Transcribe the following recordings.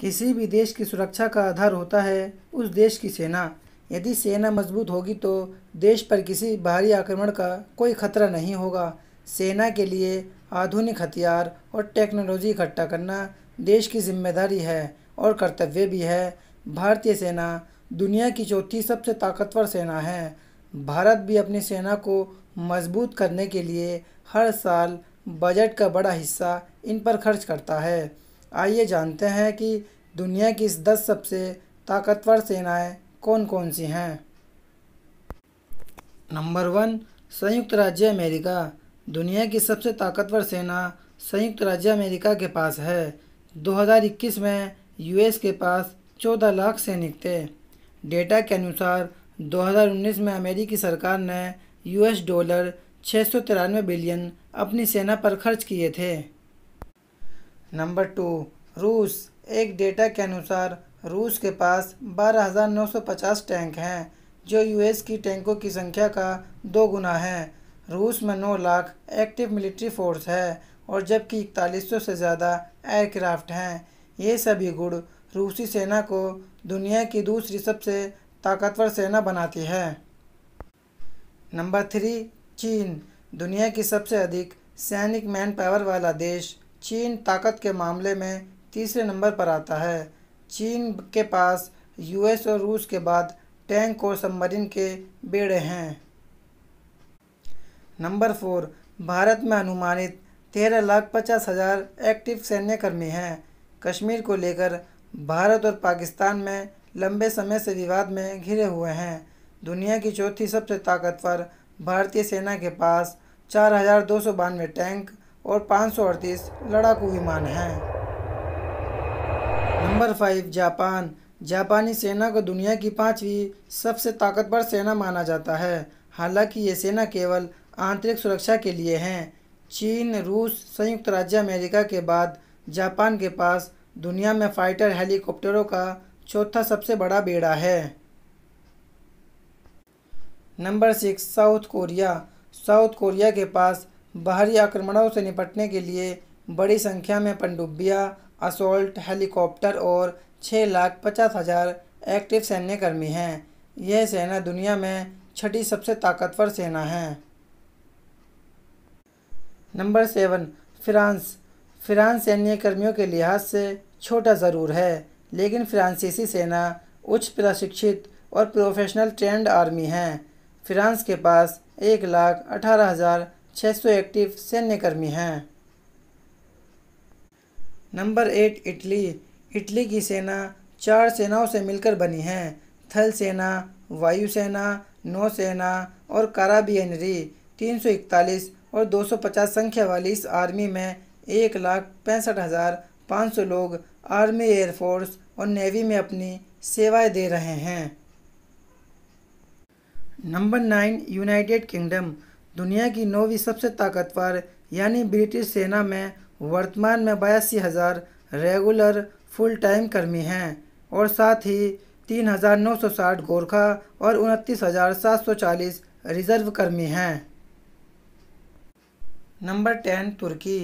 किसी भी देश की सुरक्षा का आधार होता है उस देश की सेना यदि सेना मजबूत होगी तो देश पर किसी बाहरी आक्रमण का कोई खतरा नहीं होगा सेना के लिए आधुनिक हथियार और टेक्नोलॉजी इकट्ठा करना देश की जिम्मेदारी है और कर्तव्य भी है भारतीय सेना दुनिया की चौथी सबसे ताकतवर सेना है भारत भी अपनी सेना को मजबूत करने के लिए हर साल बजट का बड़ा हिस्सा इन पर खर्च करता है आइए जानते हैं कि दुनिया की इस दस सबसे ताकतवर सेनाएं कौन कौन सी हैं नंबर वन संयुक्त राज्य अमेरिका दुनिया की सबसे ताकतवर सेना संयुक्त राज्य अमेरिका के पास है 2021 में यूएस के पास 14 लाख सैनिक थे डेटा के अनुसार 2019 में अमेरिकी सरकार ने यूएस डॉलर छः बिलियन अपनी सेना पर खर्च किए थे नंबर टू रूस एक डेटा के अनुसार रूस के पास 12,950 टैंक हैं जो यूएस की टैंकों की संख्या का दो गुना है रूस में 9 लाख एक्टिव मिलिट्री फोर्स है और जबकि इकतालीस से ज़्यादा एयरक्राफ्ट हैं ये सभी गुण रूसी सेना को दुनिया की दूसरी सबसे ताकतवर सेना बनाती है नंबर थ्री चीन दुनिया की सबसे अधिक सैनिक मैन पावर वाला देश चीन ताकत के मामले में तीसरे नंबर पर आता है चीन के पास यूएस और रूस के बाद टैंक और सबमरीन के बेड़े हैं नंबर फोर भारत में अनुमानित तेरह लाख पचास हज़ार एक्टिव सैन्यकर्मी हैं कश्मीर को लेकर भारत और पाकिस्तान में लंबे समय से विवाद में घिरे हुए हैं दुनिया की चौथी सबसे ताकतवर भारतीय सेना के पास चार हज़ार दो सौ बानवे टैंक और पाँच लड़ाकू विमान हैं नंबर फाइव जापान जापानी सेना को दुनिया की पाँचवीं सबसे ताकतवर सेना माना जाता है हालांकि ये सेना केवल आंतरिक सुरक्षा के लिए हैं चीन रूस संयुक्त राज्य अमेरिका के बाद जापान के पास दुनिया में फाइटर हेलीकॉप्टरों का चौथा सबसे बड़ा बेड़ा है number six South Korea South Korea के पास बाहरी आक्रमणों से निपटने के लिए बड़ी संख्या में पनडुब्बियां असोल्ट हेलीकॉप्टर और छः लाख पचास हज़ार एक्टिव सैन्यकर्मी हैं यह सेना दुनिया में छठी सबसे ताकतवर सेना है नंबर सेवन फ्रांस फ्रांस सैन्य कर्मियों के लिहाज से छोटा ज़रूर है लेकिन फ्रांसीसी सेना उच्च प्रशिक्षित और प्रोफेशनल ट्रेंड आर्मी है फ्रांस के पास एक लाख अठारह हज़ार 600 एक्टिव सैन्यकर्मी हैं नंबर एट इटली इटली की सेना चार सेनाओं से मिलकर बनी है थल सेना वायुसेना नौसेना और काराबियनरी 341 और 250 संख्या वाली इस आर्मी में एक लाख पैंसठ हज़ार पाँच सौ लोग आर्मी एयरफोर्स और नेवी में अपनी सेवाएं दे रहे हैं नंबर नाइन यूनाइटेड किंगडम दुनिया की नौवीं सबसे ताकतवर यानी ब्रिटिश सेना में वर्तमान में बयासी हज़ार रेगुलर फुल टाइम कर्मी हैं और साथ ही तीन हज़ार नौ सौ साठ गोरखा और उनतीस हज़ार सात सौ चालीस रिजर्व कर्मी हैं नंबर टेन तुर्की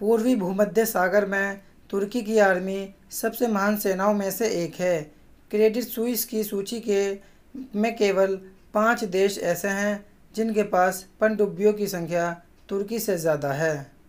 पूर्वी भूमध्य सागर में तुर्की की आर्मी सबसे महान सेनाओं में से एक है क्रेडिट स्विस की सूची के में केवल पांच देश ऐसे हैं जिनके पास पनडुब्बियों की संख्या तुर्की से ज़्यादा है